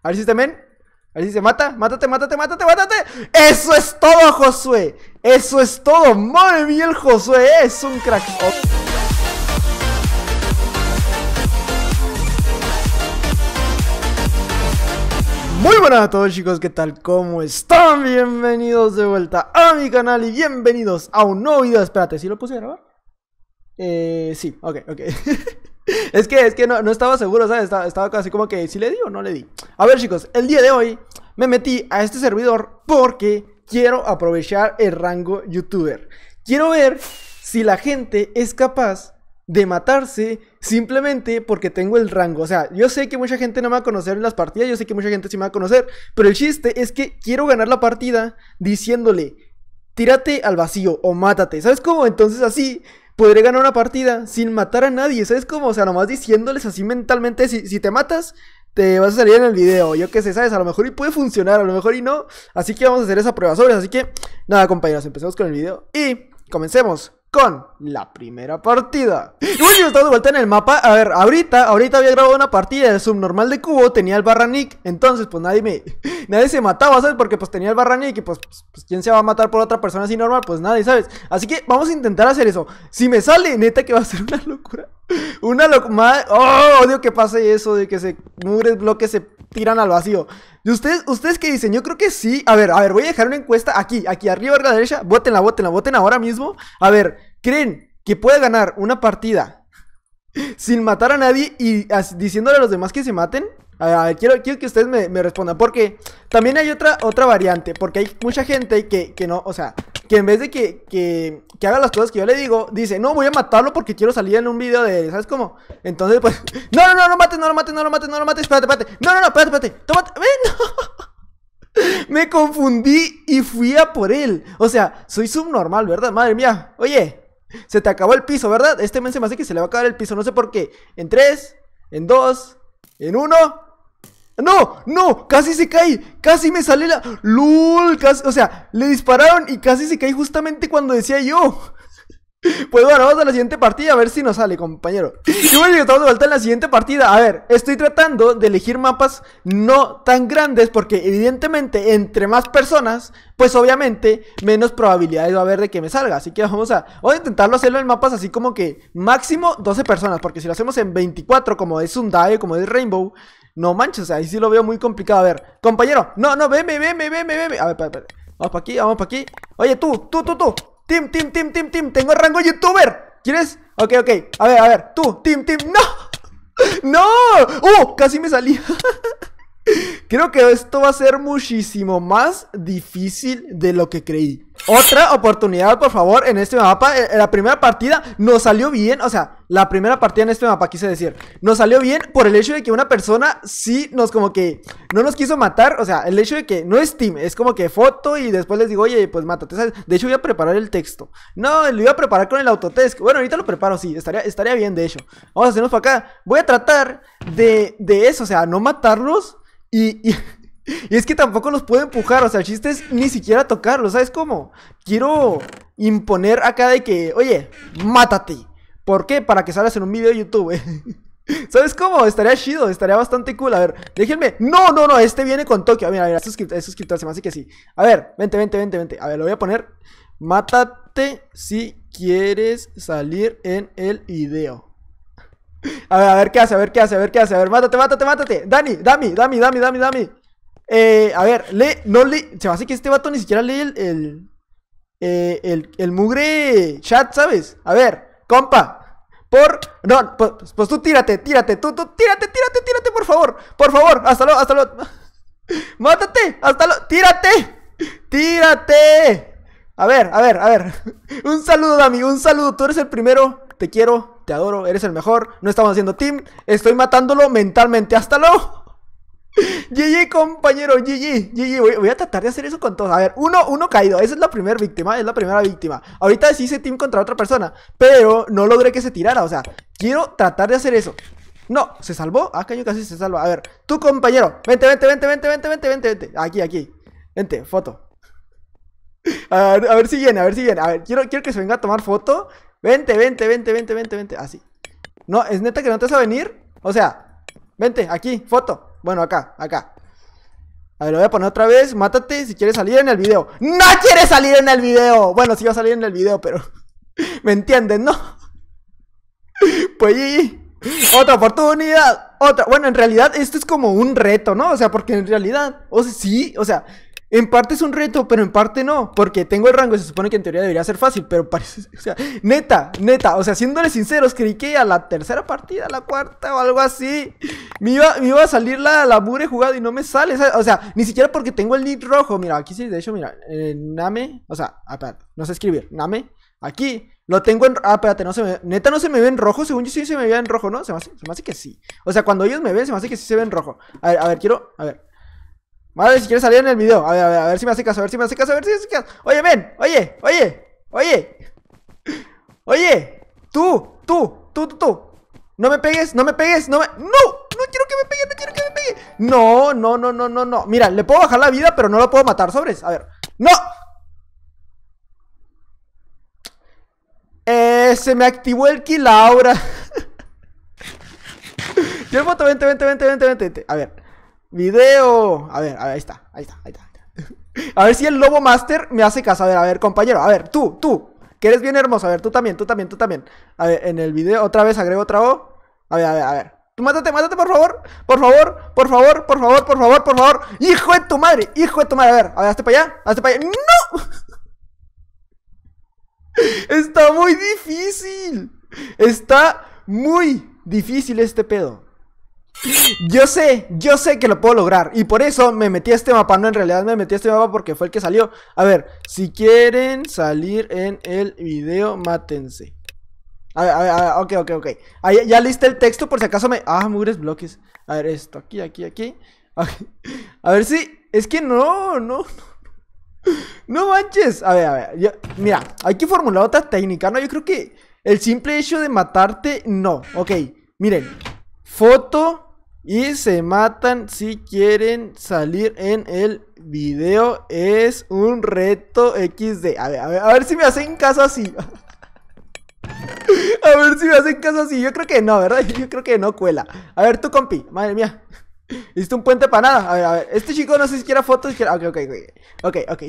A ver si te men. A ver si se mata. Mátate, mátate, mátate, mátate. Eso es todo, Josué. Eso es todo. Madre mía, el Josué es un crack. Oh. Muy buenas a todos chicos, ¿qué tal? ¿Cómo están? Bienvenidos de vuelta a mi canal y bienvenidos a un nuevo video. Espérate, si lo puse a grabar? Eh, sí, ok, ok. Es que, es que no, estaba seguro, ¿sabes? Estaba, estaba, casi como que, ¿si le di o no le di? A ver, chicos, el día de hoy me metí a este servidor porque quiero aprovechar el rango youtuber. Quiero ver si la gente es capaz de matarse simplemente porque tengo el rango. O sea, yo sé que mucha gente no me va a conocer en las partidas, yo sé que mucha gente sí me va a conocer, pero el chiste es que quiero ganar la partida diciéndole, tírate al vacío o mátate. ¿Sabes cómo? Entonces así podré ganar una partida sin matar a nadie, ¿sabes cómo? O sea, nomás diciéndoles así mentalmente, si, si te matas, te vas a salir en el video, yo qué sé, ¿sabes? A lo mejor y puede funcionar, a lo mejor y no, así que vamos a hacer esa prueba sobre, así que nada compañeros, empecemos con el video y comencemos la primera partida. Y bueno, estamos de vuelta en el mapa. A ver, ahorita, ahorita había grabado una partida De subnormal de cubo, tenía el barra entonces pues nadie me, nadie se mataba, ¿sabes? Porque pues tenía el barra y pues, pues, pues, quién se va a matar por otra persona así normal, pues nadie, ¿sabes? Así que vamos a intentar hacer eso. Si me sale, neta que va a ser una locura. Una locura. Oh, odio que pase eso de que se mures bloques se tiran al vacío. ¿Y ustedes, ustedes qué dicen? Yo creo que sí. A ver, a ver, voy a dejar una encuesta aquí, aquí arriba a la derecha. voten votenla, voten ahora mismo. A ver, creen que puede ganar una partida sin matar a nadie y diciéndole a los demás que se maten? A quiero, quiero que ustedes me, me, respondan. Porque también hay otra, otra variante. Porque hay mucha gente que, que no, o sea, que en vez de que, que, que, haga las cosas que yo le digo, dice, no, voy a matarlo porque quiero salir en un video de ¿sabes cómo? Entonces, pues, no, no, no, no mates, no lo mates, no lo mates, no lo mates, espérate, espérate, no, no, no, espérate, espérate, tómate, ven, Me confundí y fui a por él. O sea, soy subnormal, ¿verdad? Madre mía. Oye, se te acabó el piso, ¿verdad? Este mes se me hace que se le va a acabar el piso, no sé por qué. En tres, en dos, en uno ¡No! ¡No! ¡Casi se cae! ¡Casi me sale la. ¡Lul! O sea, le dispararon y casi se cae justamente cuando decía yo. Pues bueno, vamos a la siguiente partida a ver si nos sale, compañero. Y bueno, estamos de vuelta en la siguiente partida. A ver, estoy tratando de elegir mapas no tan grandes porque evidentemente entre más personas, pues obviamente menos probabilidades va a haber de que me salga. Así que vamos a, voy a intentarlo hacerlo en mapas así como que máximo 12 personas. Porque si lo hacemos en 24, como es die como es Rainbow, no manches, ahí sí lo veo muy complicado. A ver, compañero, no, no, veme, veme, veme, veme. A ver, espera. Vamos para aquí, vamos para aquí. Oye, tú, tú, tú, tú. Tim, Tim, Tim, Tim, Tim, tengo rango youtuber. ¿Quieres? Ok, ok. A ver, a ver. Tú, Tim, Tim. No. No. Oh, casi me salí. Creo que esto va a ser muchísimo más difícil de lo que creí. Otra oportunidad, por favor, en este mapa. Eh, eh, la primera partida nos salió bien. O sea, la primera partida en este mapa, quise decir. Nos salió bien por el hecho de que una persona sí nos como que no nos quiso matar. O sea, el hecho de que no es team, es como que foto y después les digo, oye, pues mátate. De hecho, voy a preparar el texto. No, lo iba a preparar con el autotest. Bueno, ahorita lo preparo, sí. Estaría, estaría bien, de hecho. Vamos a hacernos para acá. Voy a tratar de, de eso. O sea, no matarlos y Y es que tampoco los puedo empujar, o sea, el chiste es ni siquiera tocarlos, ¿sabes cómo? Quiero imponer acá de que, oye, mátate. ¿Por qué? Para que salgas en un video de YouTube. Eh. ¿Sabes cómo? Estaría chido, estaría bastante cool. A ver, déjenme. No, no, no, este viene con Tokio. Ah, mira, ver, es suscriptor, es suscriptor, se que sí. A ver, vente, vente, vente, vente. A ver, lo voy a poner. Mátate si quieres salir en el video. A ver, a ver qué hace, a ver qué hace, a ver qué hace. A ver, mátate, mátate, mátate. Dani, Dami, Dami, Dami, Dami, Dami. Eh, a ver, le, no le, se me hace que este vato ni siquiera lee el, el, eh, el, el mugre chat, ¿sabes? A ver, compa, por... No, pues, pues, tú tírate, tírate, tú, tú, tírate, tírate, tírate, por favor, por favor, hasta luego, hasta luego. Mátate, hasta luego, tírate, tírate. A ver, a ver, a ver. Un saludo, Dami, un saludo, tú eres el primero, te quiero, te adoro, eres el mejor, no estamos haciendo team, estoy matándolo mentalmente, hasta luego. GG, compañero, GG, GG, voy, a tratar de hacer eso con todos. A ver, uno, uno caído, esa es la primera víctima, es la primera víctima. Ahorita sí hice team contra otra persona, pero no logré que se tirara, o sea, quiero tratar de hacer eso. No, ¿se salvó? Ah, yo casi se salva. A ver, tú compañero, vente, vente, vente, vente, vente, vente, vente, vente. Aquí, aquí. Vente, foto. A ver, si viene, a ver si viene. A ver, quiero, quiero que se venga a tomar foto. Vente, vente, vente, vente, vente, vente. Así. No, es neta que no te vas a venir. O sea, vente, aquí, foto. Bueno, acá, acá. A ver, lo voy a poner otra vez. Mátate si quieres salir en el video. ¡No quieres salir en el video! Bueno, sí va a salir en el video, pero. ¿Me entienden, no? Pues y otra oportunidad, otra. Bueno, en realidad esto es como un reto, ¿no? O sea, porque en realidad, o sí, o sea, en parte es un reto, pero en parte no, porque tengo el rango y se supone que en teoría debería ser fácil, pero parece, o sea, neta, neta, o sea, siéndole sinceros, creí que a la tercera partida, a la cuarta o algo así, me iba, a salir la, la mure jugada y no me sale, o sea, ni siquiera porque tengo el lead rojo, mira, aquí sí, de hecho, mira, eh, Name, o sea, ah, no sé escribir, Name, aquí, lo tengo en... Ah, espérate, no se me... Neta, no se me ve en rojo. Según yo sí se me ve en rojo, ¿no? Se me, hace... que sí. O sea, cuando ellos me ven, se me hace que sí se ven rojo. A ver, a ver, quiero... A ver. Madre, si quieres salir en el video. A ver, a ver, a ver si me hace caso, a ver si me hace caso, a ver si me hace caso. Oye, ven, oye, oye, oye. Oye, tú, tú, tú, tú, tú. No me pegues, no me pegues, no me. ¡No! ¡No quiero que me pegues ¡No quiero que me pegue! No, no, no, no, no, no. Mira, le puedo bajar la vida, pero no lo puedo matar. Sobres, a ver. ¡No! Eh, se me activó el kill ahora. Yo el voto, 20 vente, vente, vente, vente, vente. A ver. Video. A ver, a ver, ahí está, ahí está, ahí está. A ver si el Lobo Master me hace caso. A ver, a ver, compañero. A ver, tú, tú. Que eres bien hermoso. A ver, tú también, tú también, tú también. A ver, en el video otra vez agrego otra O. A ver, a ver, a ver. Tú mátate, mátate, por favor. Por favor, por favor, por favor, por favor, por favor. Hijo de tu madre, hijo de tu madre. A ver, a ver, hazte para allá, hazte para allá. ¡No! Está muy difícil. Está muy difícil este pedo. Yo sé, yo sé que lo puedo lograr. Y por eso me metí a este mapa. No, en realidad me metí a este mapa porque fue el que salió. A ver, si quieren salir en el video, mátense. A ver, a ver, a ver ok, ok, ok. Ahí, ya lista el texto por si acaso me. Ah, mugres bloques. A ver, esto, aquí, aquí, aquí. A ver si. Es que no, no, no. manches. A ver, a ver. mira, hay que formular otra técnica, ¿no? Yo creo que el simple hecho de matarte, no. Ok, miren. Foto y se matan si quieren salir en el video. Es un reto XD. A ver, a ver, a ver si me hacen caso así. a ver si me hacen caso así. Yo creo que no, ¿verdad? Yo creo que no cuela. A ver, tú, compi. Madre mía. Hiciste un puente para nada. A ver, a ver. Este chico no sé si quiera fotos. Ok, ok, ok. Ok, ok.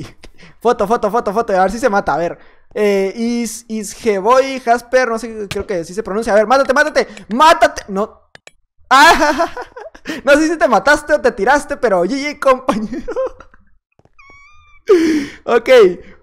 Foto, foto, foto, foto. A ver si se mata. A ver. Eh, is, Isgeboy, Jasper No sé, creo que sí se pronuncia. A ver, mátate, mátate. Mátate. No. Ah, no sé si te mataste o te tiraste, pero GG, compañero. Ok,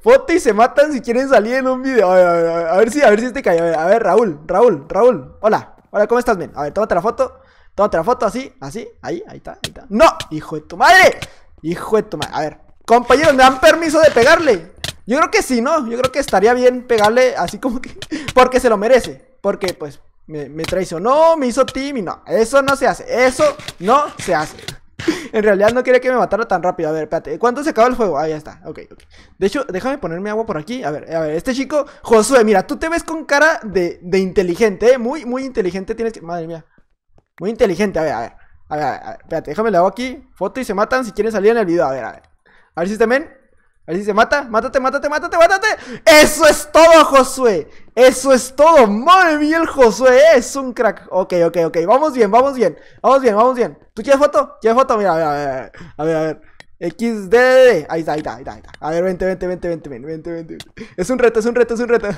foto y se matan si quieren salir en un video. A ver, si, a ver si te este cae. A, ver, Raúl, Raúl, Raúl. Hola, hola, ¿cómo estás, men? A ver, tómate la foto. Tómate la foto así, así. Ahí, ahí está, ahí está. ¡No! ¡Hijo de tu madre! ¡Hijo de tu madre! A ver, compañeros, ¿me dan permiso de pegarle? Yo creo que sí, ¿no? Yo creo que estaría bien pegarle así como que. Porque se lo merece. Porque, pues, me, traicionó, me hizo y No, eso no se hace. Eso no se hace. en realidad no quería que me matara tan rápido. A ver, espérate. ¿Cuánto se acaba el juego? Ahí ya está. Ok, ok. De hecho, déjame ponerme agua por aquí. A ver, a ver. Este chico, Josué, mira, tú te ves con cara de, inteligente, ¿eh? Muy, muy inteligente tienes que. Madre mía. Muy inteligente. A ver, a ver. A ver, a ver. Espérate, déjame le agua aquí. Foto y se matan si quieren salir en el video. A ver, a ver. A ver si también ven. A ver si se mata. Mátate, mátate, mátate, mátate. Eso es todo, Josué. Eso es todo. Madre mía, Josué es un crack. Ok, ok, ok. Vamos bien, vamos bien. Vamos bien, vamos bien. ¿Tú quieres foto? ¿Quieres foto? Mira, a ver, a ver. A ver, XDD. Ahí está, ahí está, ahí está. A ver, vente, vente, vente, vente, vente, vente, vente. Es un reto, es un reto, es un reto.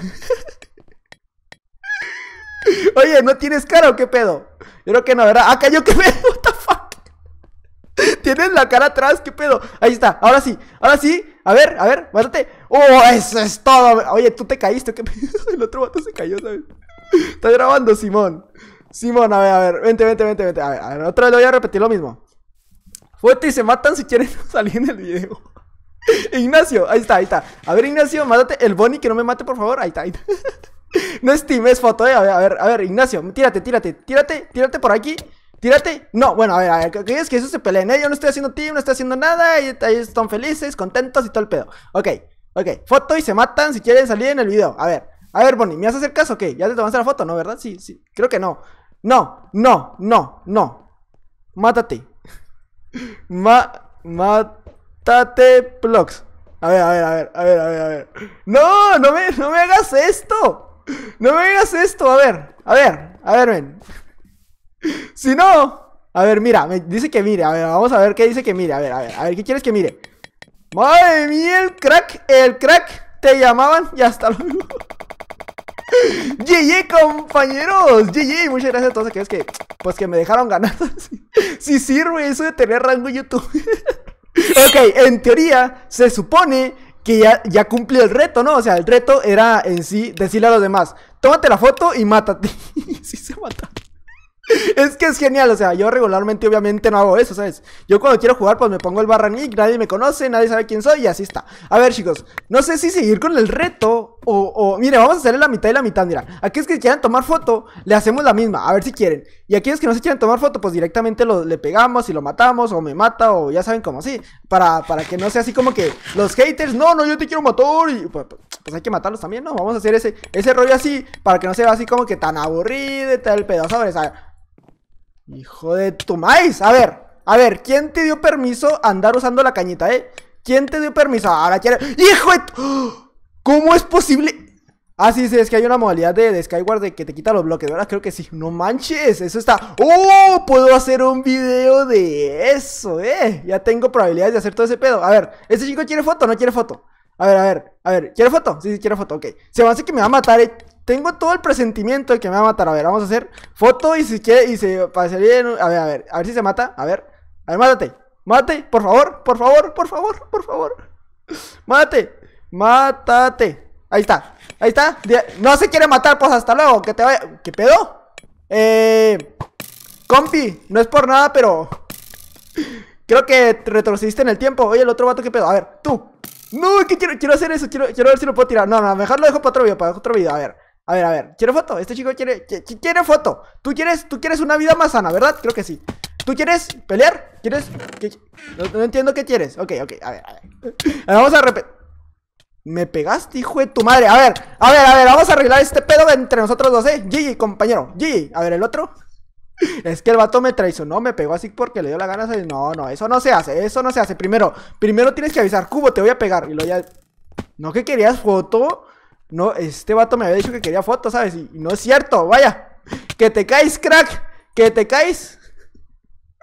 Oye, ¿no tienes cara o qué pedo? Yo creo que no, ¿verdad? Ah, cayó, qué pedo. What the fuck. Tienes la cara atrás, qué pedo. Ahí está, ahora sí, ahora sí. A ver, a ver, mátate. ¡Oh, eso es todo! Oye, tú te caíste. ¿Qué El otro vato se cayó, ¿sabes? Está grabando, Simón. Simón, a ver, a ver. Vente, vente, vente, vente. A ver, Otra vez voy a repetir lo mismo. Fuerte y se matan si quieren salir en el video. Ignacio, ahí está, ahí está. A ver, Ignacio, mátate. El Bonnie que no me mate, por favor. Ahí está, ahí está. No estimes foto, eh. A ver, a ver, a ver, Ignacio, tírate, tírate, tírate, tírate por aquí. Tírate. No, bueno, a ver, a ver, que es que eso se peleen, ¿eh? Yo no estoy haciendo team, no estoy haciendo nada. y ellos están felices, contentos y todo el pedo. Ok, ok. Foto y se matan si quieren salir en el video. A ver, a ver, Bonnie, ¿me vas a hacer caso? Ok, ya te tomaste la foto, ¿no? ¿Verdad? Sí, sí. Creo que no. No, no, no, no. Mátate. Ma mátate, Plox. A ver, a ver, a ver, a ver, a ver, a ver. No, no me, no me hagas esto. No me hagas esto. A ver, a ver, a ver, ven. Si no. A ver, mira, me dice que mire. A ver, vamos a ver qué dice que mire. A ver, a ver, a ver, ¿qué quieres que mire? Madre mía, el crack, el crack. Te llamaban y hasta luego. GG compañeros, GG, muchas gracias a todos aquellos que pues que me dejaron ganar. Si sí, sirve eso de tener rango YouTube. ok, en teoría se supone que ya, ya cumplí el reto, ¿no? O sea, el reto era en sí decirle a los demás, tómate la foto y mátate. Si se mata. Es que es genial, o sea, yo regularmente obviamente no hago eso, ¿sabes? Yo cuando quiero jugar pues me pongo el barra nick, nadie me conoce, nadie sabe quién soy y así está. A ver chicos, no sé si seguir con el reto o, o... Mire, vamos a hacerle la mitad y la mitad, mira. es que quieran tomar foto, le hacemos la misma, a ver si quieren. Y aquellos que no se quieren tomar foto, pues directamente lo, le pegamos y lo matamos o me mata o ya saben cómo así. Para, para que no sea así como que los haters, no, no, yo te quiero matar y pues, pues, pues, hay que matarlos también, ¿no? Vamos a hacer ese, ese rollo así para que no sea así como que tan aburrido y tal pedazo, ¿sabes? Hijo de tu maíz. A ver, a ver, ¿quién te dio permiso andar usando la cañita, eh? ¿Quién te dio permiso? Ahora quiere. ¡Hijo de ¿Cómo es posible? Ah, sí, sí, es que hay una modalidad de, Skyward de que te quita los bloques, ¿verdad? Creo que sí. No manches, eso está. ¡Oh! Puedo hacer un video de eso, ¿eh? Ya tengo probabilidades de hacer todo ese pedo. A ver, ese chico quiere foto o no quiere foto? A ver, a ver, a ver. ¿Quiere foto? Sí, sí, quiere foto, ok. Se a hace que me va a matar, ¿eh? Tengo todo el presentimiento de que me va a matar. A ver, vamos a hacer foto y si quiere, y se pasaría bien A ver, a ver, a ver si se mata. A ver, a ver, mátate. Mátate, por favor, por favor, por favor, por favor. Mátate, mátate. Ahí está, ahí está. No se quiere matar, pues hasta luego, que te vaya. ¿Qué pedo? Eh. Compi, no es por nada, pero. Creo que retrocediste en el tiempo. Oye, el otro vato, ¿qué pedo? A ver, tú. No, que quiero, hacer eso. Quiero, quiero ver si lo puedo tirar. No, no, mejor lo dejo para otro video, para otro video. A ver. A ver, a ver, quiero foto. Este chico quiere, quiere, foto. ¿Tú quieres, tú quieres una vida más sana, ¿verdad? Creo que sí. ¿Tú quieres pelear? ¿Quieres? no, entiendo qué quieres. Ok, ok, a ver, a ver. vamos a repetir. Me pegaste, hijo de tu madre. A ver, a ver, a ver, vamos a arreglar este pedo entre nosotros dos, eh. Gigi, compañero. Gigi, a ver, el otro. Es que el vato me traicionó, me pegó así porque le dio la gana. De... No, no, eso no se hace, eso no se hace. Primero, primero tienes que avisar, Cubo, te voy a pegar. Y lo ya. ¿No que querías foto? No, este vato me había dicho que quería fotos, ¿sabes? Y, no es cierto, vaya. Que te caes, crack. Que te caes.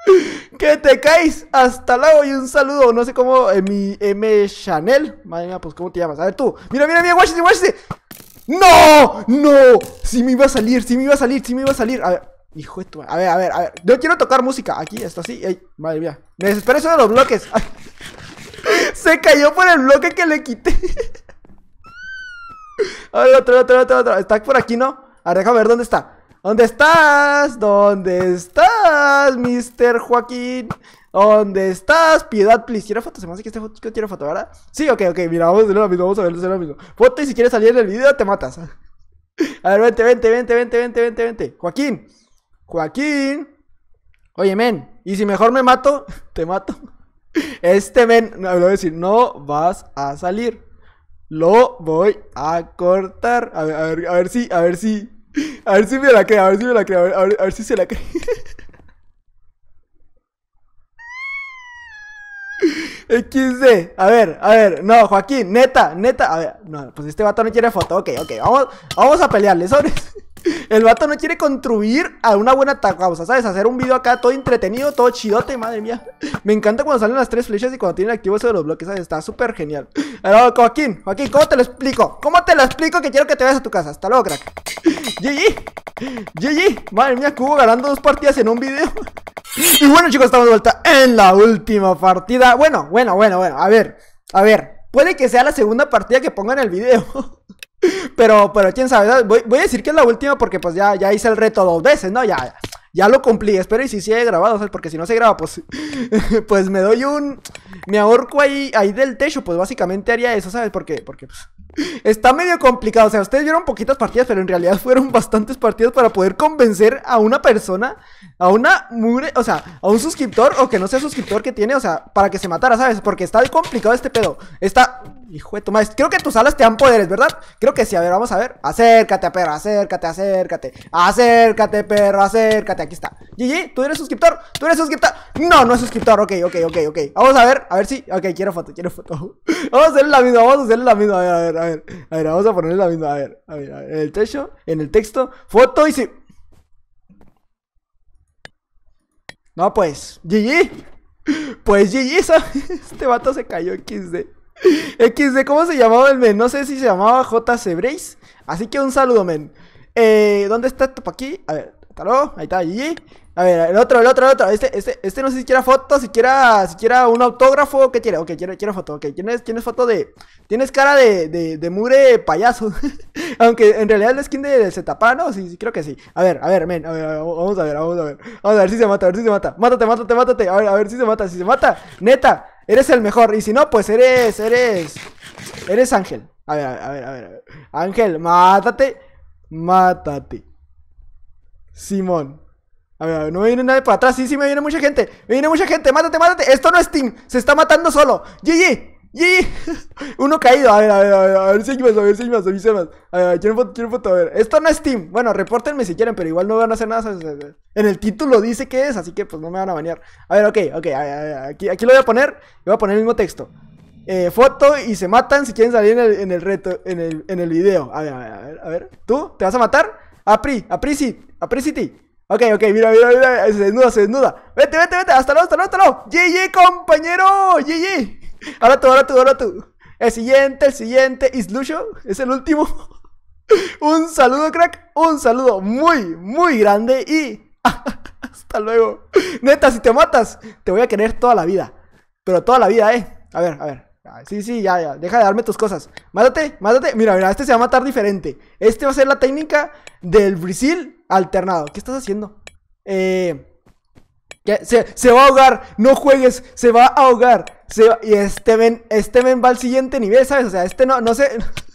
Que te caes. Hasta luego y un saludo. No sé cómo. en eh, mi M. Chanel. Madre mía, pues ¿cómo te llamas? A ver tú. Mira, mira, mira. watch guáchese. ¡No! ¡No! Si me iba a salir, si me iba a salir, si me iba a salir. A ver. Hijo de tu A ver, a ver, a ver. Yo quiero tocar música. Aquí, esto así. Ey, madre mía. Me desesperé eso de los bloques. Se cayó por el bloque que le quité. A ver, otro, otro, otro, otro. Está por aquí, ¿no? A ver, déjame ver dónde está. ¿Dónde estás? ¿Dónde estás, Mr. Joaquín? ¿Dónde estás? Piedad, please. quiero foto? Se me hace que este foto quiero foto, ¿verdad? Sí, ok, ok. Mira, vamos a hacer lo mismo. Vamos a hacer lo mismo. Foto y si quieres salir en el video, te matas. A ver, vente, vente, vente, vente, vente, vente, vente. Joaquín. Joaquín. Oye, men. ¿Y si mejor me mato? Te mato. Este men, lo voy a decir, no vas a salir. Lo voy a cortar. A ver, a ver, a ver si, a ver si. A ver si me la creo, a ver si me la creo, a ver, si se la cree. XD, a ver, a ver, no, Joaquín, neta, neta, a ver, no, pues este vato no quiere foto, ok, ok, vamos, vamos a pelearle, sobre el vato no quiere contribuir a una buena causa, ¿sabes? Hacer un video acá todo entretenido, todo chidote, madre mía. Me encanta cuando salen las tres flechas y cuando tienen activo eso los bloques, ¿sabes? Está súper genial. Ahora, Joaquín, Joaquín, ¿cómo te lo explico? ¿Cómo te lo explico que quiero que te vayas a tu casa? Hasta luego, crack. GG. GG. Madre mía, Cubo ganando dos partidas en un video. Y bueno, chicos, estamos de vuelta en la última partida. Bueno, bueno, bueno, bueno. A ver, a ver. Puede que sea la segunda partida que ponga en el video. Pero, pero quién sabe, voy, voy, a decir que es la última porque pues ya, ya hice el reto dos veces, ¿no? Ya, ya lo cumplí, espero y si sigue grabado, ¿sabes? porque si no se graba, pues, pues me doy un... Me ahorco ahí, ahí del techo, pues básicamente haría eso, ¿sabes? Porque, porque pues, está medio complicado, o sea, ustedes vieron poquitas partidas, pero en realidad fueron bastantes partidas para poder convencer a una persona, a una mure, o sea, a un suscriptor o que no sea suscriptor que tiene, o sea, para que se matara, ¿sabes? Porque está complicado este pedo, está Hijo de tu Creo que tus alas te dan poderes, ¿verdad? Creo que sí. A ver, vamos a ver. Acércate, perro. Acércate, acércate. Acércate, perro. Acércate. Aquí está. GG, tú eres suscriptor. Tú eres suscriptor. No, no es suscriptor. Ok, ok, ok, ok. Vamos a ver. A ver si. Ok, quiero foto, quiero foto. vamos a hacerle la misma. Vamos a hacerle la misma. A ver, a ver, a ver. A ver, vamos a ponerle la misma. A ver, a ver, a ver. En el techo, en el texto. Foto y sí. No, pues. GG. Pues GG, ¿sabes? Este vato se cayó XD de ¿cómo se llamaba el men? No sé si se llamaba JC Brace. Así que un saludo, men. Eh, ¿Dónde está esto? aquí? A ver, está Ahí está, allí. A ver, el otro, el otro, el otro. Este, este, este no sé si quiera foto, si quiera, si quiera un autógrafo. ¿Qué quiere? Ok, quiero, quiero foto. Ok, tienes, tienes foto de. Tienes cara de, de, de mure payaso. Aunque en realidad la skin de, de Zetapa, ¿no? Sí, creo que sí. A ver, a ver, men. a ver, vamos a ver, vamos a ver. Vamos a ver si se mata, a ver si se mata. Mátate, mátate, mátate. A ver, a ver si se mata, si se mata. Neta. Eres el mejor. Y si no, pues eres, eres. Eres Ángel. A ver, a ver, a ver. A ver. Ángel, mátate. Mátate. Simón. A ver, a ver, no me viene nadie para atrás. Sí, sí, me viene mucha gente. Me viene mucha gente. Mátate, mátate. Esto no es Team. Se está matando solo. GG. ¡Yi! Uno caído. A ver, a ver, a ver, a ver, Sigmas, a ver, A ver, quiero foto, quiero foto, a ver. Esto no es Steam. Bueno, repórtenme si quieren, pero igual no van a hacer nada. En el título dice que es, así que pues no me van a banear. A ver, ok, ok, aquí, aquí lo voy a poner. voy a poner el mismo texto. Eh, foto y se matan si quieren salir en el, reto, en el, en el video. A ver, a ver, a ver, ¿Tú? ¿Te vas a matar? Apri, Apri, sí, Ok, ok, mira, mira, mira, se desnuda, se desnuda. Vete, vete, vete, hasta luego, hasta luego, hasta luego. GG, compañero, GG. Ahora tú, ahora tú, ahora tú. El siguiente, el siguiente. Islucho, es el último. Un saludo, crack. Un saludo muy, muy grande. Y hasta luego. Neta, si te matas, te voy a querer toda la vida. Pero toda la vida, eh. A ver, a ver. Sí, sí, ya, ya. Deja de darme tus cosas. Mátate, mátate. Mira, mira, este se va a matar diferente. Este va a ser la técnica del brisil alternado. ¿Qué estás haciendo? Eh. Se, se va a ahogar. No juegues. Se va a ahogar y este men, este men va al siguiente nivel, ¿sabes? O sea, este no, no sé.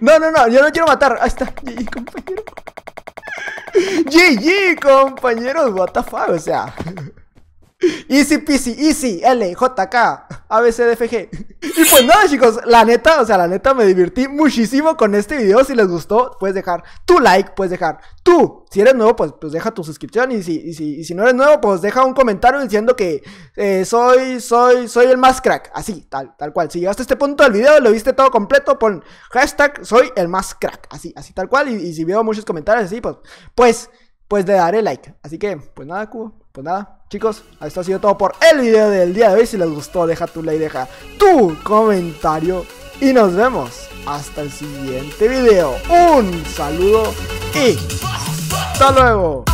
No, no, no, yo no quiero matar. Ahí está, GG, compañero. GG, compañeros, what the fuck, o sea. Easy peasy, easy, L, J, K, A, B, C, D, F, G. Y pues nada, chicos, la neta, o sea, la neta me divertí muchísimo con este video. Si les gustó, puedes dejar tu like, puedes dejar tú. Si eres nuevo, pues, pues deja tu suscripción. Y si, y si, no eres nuevo, pues deja un comentario diciendo que eh, soy, soy, soy el más crack. Así, tal, tal cual. Si llegaste a este punto del video, lo viste todo completo, pon hashtag soy el más crack. Así, así, tal cual. Y, y si veo muchos comentarios así, pues, pues pues le daré like. Así que, pues nada, Cubo, pues nada. Chicos, esto ha sido todo por el video del día de hoy. Si les gustó, deja tu like, deja tu comentario. Y nos vemos hasta el siguiente video. Un saludo y hasta luego.